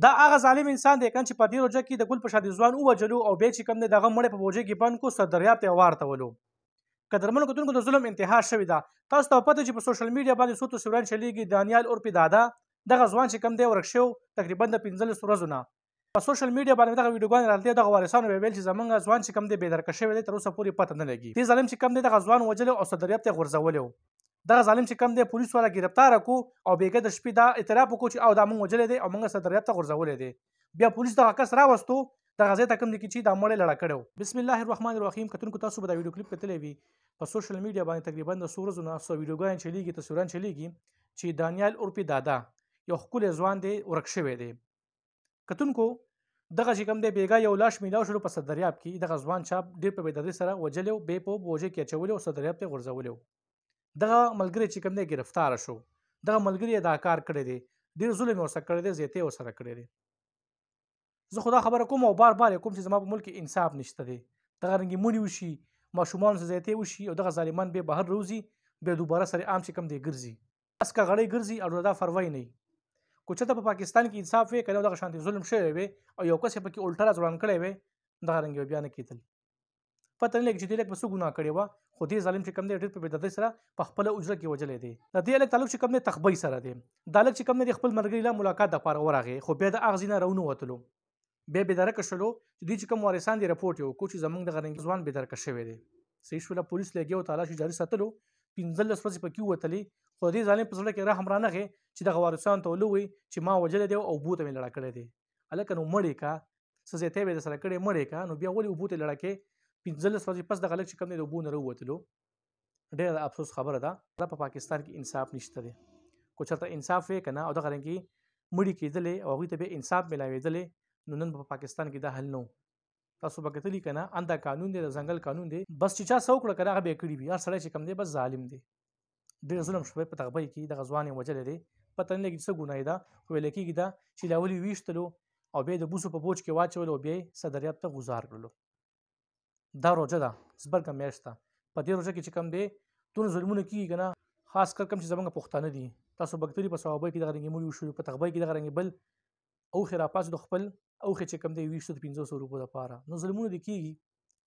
دا هغه ظالم انسان دی کنه چې په دې روجه کې د ګل په شادي ځوان ووجلو او بیا چې کوم دی دغه مړ په بوجه کې بند کو سر دریاب ته وارتولو کدرمنو کتونکو د ظلم انتها شوې ده تاسو ته پته چې په سوشل میډیا باندې سوتو سوران چلیږي دانیال اور پی دادا دغه ځوان چې کوم دی ورکشو تقریبا د 15 ورځې نه په سوشل میډیا باندې دغه ویډیوګان راځي دغه وارسانو ویل چې زمونږ ځوان چې کوم دی بې درکه شوی دی تر اوسه پورې پته نه لګي دې ظالم چې کوم دی دغه ځوان وجلو او سر دریاب ته غورځولو دغه ظالم چې کم دی پولیس والا گرفتار کو او بیګه د شپې دا اعتراف وکړو چې او دا مونږ وجلې دی او مونږ سره دریاب ته غورځولې دی بیا پولیس دغه کس راوستو دغه ځای ته کم دی چې دا مړې لړه کړو بسم الله الرحمن الرحیم کتونکو تاسو به دا ویډیو کلیپ کتلی وي په سوشل میډیا باندې تقریبا د سورو زونه سو ویډیوګان چلیږي تصویران چلیږي چې دانیال اورپی دادا یو خپل ځوان دی ورک شوی دی کتونکو دغه چې کوم دی بیګا یو لاش میلاو شو په صدریاب کې دغه ځوان چاپ ډیر په بدري سره وجلو به په بوجه کې چولو صدریاب ته غورځولو دغه ملګری چې کوم دی گرفتار شو دغه ملګری دا کار کړی دی ډیر ظلم ورسره کړی دی زیاته ورسره کړی دی زه خدا خبره کوم او بار بار کوم چې زما په ملک انصاف نشته دی دغه رنګي مونږ وشي ماشومان سره زیاته وشي او دغه ظالمان به بهر روزي به دوباره سره عام شي کم دی ګرځي اس کا غړی ګرځي او دا فروي نه کوچه ته په پاکستان کې انصاف وي کله دغه شانتي ظلم شوی وي او یو کس په کې الټره ځوان کړی وي دغه رنګ بیا نه کیدل پته نه لګي چې دې لکه څه ګناه کړې و خو دې ظالم چې کم دی ډېر په بدعت سره په خپل اوجره کې وجلې دي د دې لکه تعلق چې کم دی تخبي سره دی دا لکه چې کم دی خپل مرګري له ملاقات د پاره ورغه خو بیا د اغزینه رونو وتلو بیا بدرکه شلو چې دوی چې کوم وارسان دی رپورټ یو کوچ زمنګ د غرنګ ځوان بدرکه شوی دی صحیح شوله پولیس لګي او تلاشي جاري ساتلو 15 ورځې پکې وتلې خو دې ځانې په څلور کې رحم رانه غي چې د غوارسان ته ولوي چې ما وجل دی او بوته مې لړ کړې دي الکه نو مړې کا سزې ته به سره کړې مړې کا نو بیا ولې بوته لړ کې 15 ورځې پس دغه لک چې کوم دی د اوبو نه راووتلو ډېر افسوس خبره ده دا په پا پاکستان کې انصاف نشته دی کو چېرته انصاف وي که نه او دغه رنګې مړي کېدلې او هغوی ته به انصاف میلاوېدلې نو نن په پا پاکستان کې دا حل نه تاسو به کتلی که نه انده قانون دی د ځنګل قانون دی بس چې چا څه وکړه که نه هغه به یې کړي وي هر سړی چې کوم دی بس ظالم دی ډېر ظلم شوی په تغبۍ کې دغه ځوان یې وجلی دی پته نه لګي څه ګناه ده خو ویل کېږي دا چې لاولي ویشتلو او بیا د بوسو په بوج کې واچولو او بیا یې صدریات ته غزار کړلو دا روزه ده زبرګه میاشت ده په دې روزه کې چې کوم دی دونه ظلمونه کیږي که نه خاص کر کوم چې زمونږ پښتانه دي تاسو بکتری په سوابۍ کې دغه رنګې مړي وشو په تغبۍ کې دغه رنګې بل او خې راپاس د خپل او خې چې کوم دی ویشتو د پنځو سو روپو دپاره نو ظلمونه دې کیږي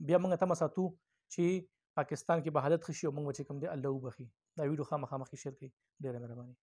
بیا موږ تمه ساتو چې پاکستان کې به حالت ښه شي او موږ چې کوم دی الله وبخي دا ویډیو خامخا مخکې شیر کړئ ډېره مهرباني